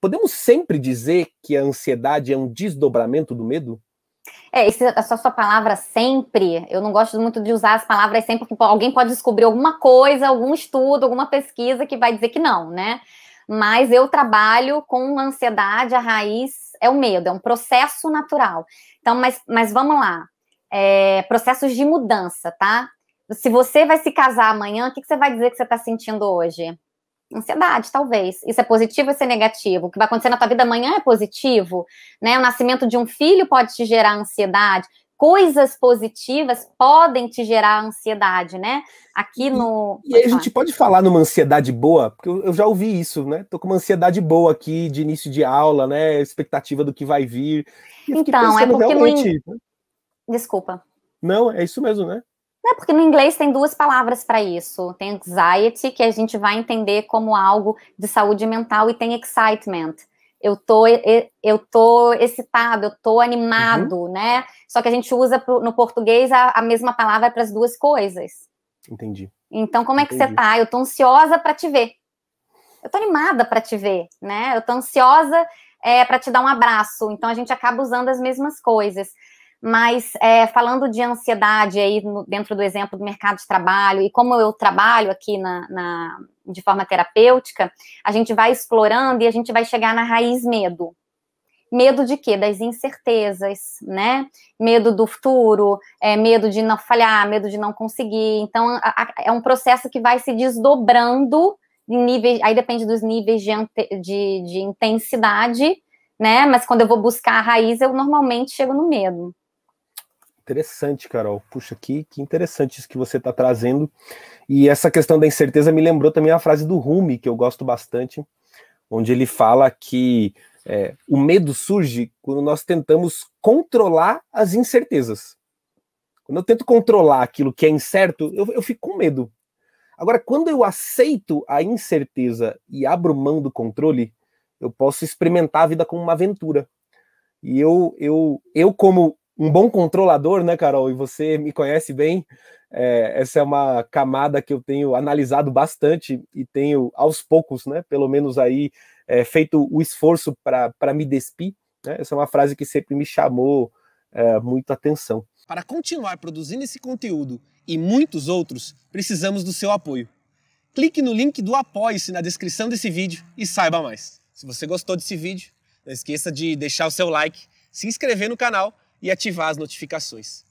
podemos sempre dizer que a ansiedade é um desdobramento do medo? É, essa sua palavra sempre, eu não gosto muito de usar as palavras sempre, porque alguém pode descobrir alguma coisa, algum estudo, alguma pesquisa que vai dizer que não, né? Mas eu trabalho com ansiedade, a raiz é o medo, é um processo natural. Então, mas, mas vamos lá. É, processos de mudança, tá? Se você vai se casar amanhã, o que, que você vai dizer que você está sentindo hoje? Ansiedade, talvez. Isso é positivo, isso é negativo. O que vai acontecer na tua vida amanhã é positivo, né? O nascimento de um filho pode te gerar ansiedade. Coisas positivas podem te gerar ansiedade, né? Aqui no. E, e a gente pode falar numa ansiedade boa, porque eu, eu, já ouvi isso, né? Tô com uma ansiedade boa aqui de início de aula, né? Expectativa do que vai vir. então, é porque realmente... no. In... Né? Desculpa. Não, é isso mesmo, né? É Porque no inglês tem duas palavras para isso. Tem anxiety, que a gente vai entender como algo de saúde mental, e tem excitement. Eu tô, eu tô excitado, eu tô animado, uhum. né? Só que a gente usa pro, no português a, a mesma palavra para as duas coisas. Entendi. Então, como é que você tá? Eu tô ansiosa para te ver. Eu tô animada para te ver, né? Eu tô ansiosa é, para te dar um abraço. Então, a gente acaba usando as mesmas coisas. Mas é, falando de ansiedade aí no, dentro do exemplo do mercado de trabalho e como eu trabalho aqui na, na, de forma terapêutica, a gente vai explorando e a gente vai chegar na raiz medo. Medo de quê? Das incertezas, né? Medo do futuro, é, medo de não falhar, medo de não conseguir. Então, a, a, é um processo que vai se desdobrando em níveis. Aí depende dos níveis de, ante, de, de intensidade, né? Mas quando eu vou buscar a raiz, eu normalmente chego no medo. Interessante, Carol. Puxa, que, que interessante isso que você está trazendo. E essa questão da incerteza me lembrou também a frase do Rumi, que eu gosto bastante, onde ele fala que é, o medo surge quando nós tentamos controlar as incertezas. Quando eu tento controlar aquilo que é incerto, eu, eu fico com medo. Agora, quando eu aceito a incerteza e abro mão do controle, eu posso experimentar a vida como uma aventura. E eu, eu, eu como um bom controlador, né, Carol? E você me conhece bem. É, essa é uma camada que eu tenho analisado bastante e tenho, aos poucos, né, pelo menos aí, é, feito o esforço para me despir. Né? Essa é uma frase que sempre me chamou é, muito atenção. Para continuar produzindo esse conteúdo e muitos outros, precisamos do seu apoio. Clique no link do Apoie-se na descrição desse vídeo e saiba mais. Se você gostou desse vídeo, não esqueça de deixar o seu like, se inscrever no canal e ativar as notificações.